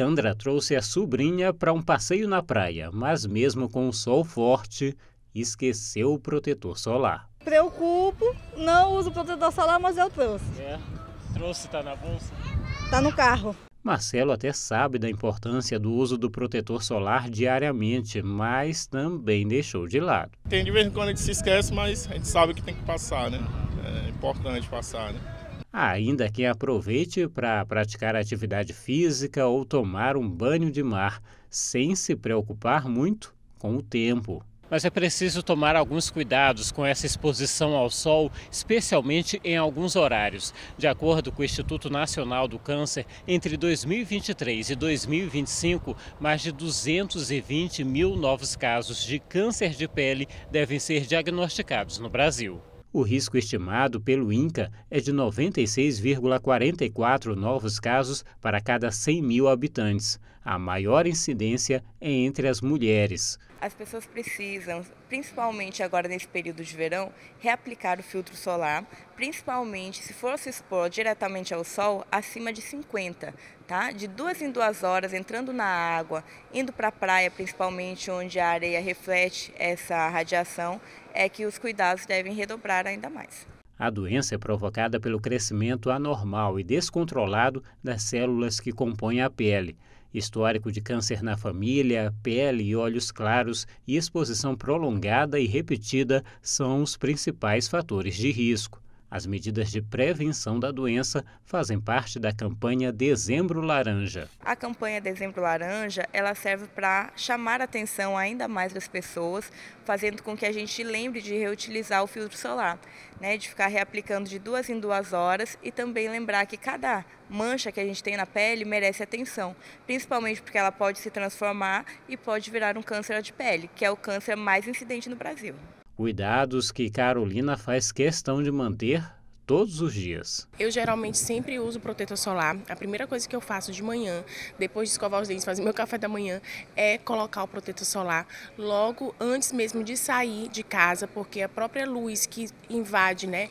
Andra trouxe a sobrinha para um passeio na praia, mas mesmo com o sol forte, esqueceu o protetor solar. Preocupo, não uso protetor solar, mas eu trouxe. É, trouxe, tá na bolsa? Tá no carro. Marcelo até sabe da importância do uso do protetor solar diariamente, mas também deixou de lado. Tem de vez em quando a gente se esquece, mas a gente sabe que tem que passar, né? É importante passar, né? ainda quem aproveite para praticar atividade física ou tomar um banho de mar, sem se preocupar muito com o tempo. Mas é preciso tomar alguns cuidados com essa exposição ao sol, especialmente em alguns horários. De acordo com o Instituto Nacional do Câncer, entre 2023 e 2025, mais de 220 mil novos casos de câncer de pele devem ser diagnosticados no Brasil. O risco estimado pelo INCA é de 96,44 novos casos para cada 100 mil habitantes. A maior incidência é entre as mulheres as pessoas precisam, principalmente agora nesse período de verão, reaplicar o filtro solar, principalmente se for se expor diretamente ao sol, acima de 50, tá? De duas em duas horas, entrando na água, indo para a praia, principalmente onde a areia reflete essa radiação, é que os cuidados devem redobrar ainda mais a doença é provocada pelo crescimento anormal e descontrolado das células que compõem a pele histórico de câncer na família, pele e olhos claros e exposição prolongada e repetida são os principais fatores de risco. As medidas de prevenção da doença fazem parte da campanha Dezembro Laranja. A campanha Dezembro Laranja, ela serve para chamar a atenção ainda mais das pessoas, fazendo com que a gente lembre de reutilizar o filtro solar, né, de ficar reaplicando de duas em duas horas e também lembrar que cada mancha que a gente tem na pele merece atenção, principalmente porque ela pode se transformar e pode virar um câncer de pele, que é o câncer mais incidente no Brasil. Cuidados que Carolina faz questão de manter todos os dias. Eu geralmente sempre uso protetor solar. A primeira coisa que eu faço de manhã, depois de escovar os dentes, fazer meu café da manhã, é colocar o protetor solar logo antes mesmo de sair de casa, porque a própria luz que invade né,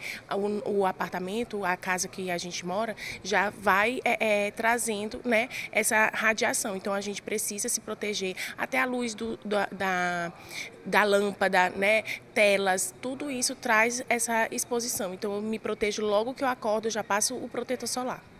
o, o apartamento, a casa que a gente mora, já vai é, é, trazendo né, essa radiação. Então a gente precisa se proteger até a luz do, da, da lâmpada, né? telas, tudo isso traz essa exposição. Então eu me protejo logo que eu acordo, já passo o protetor solar.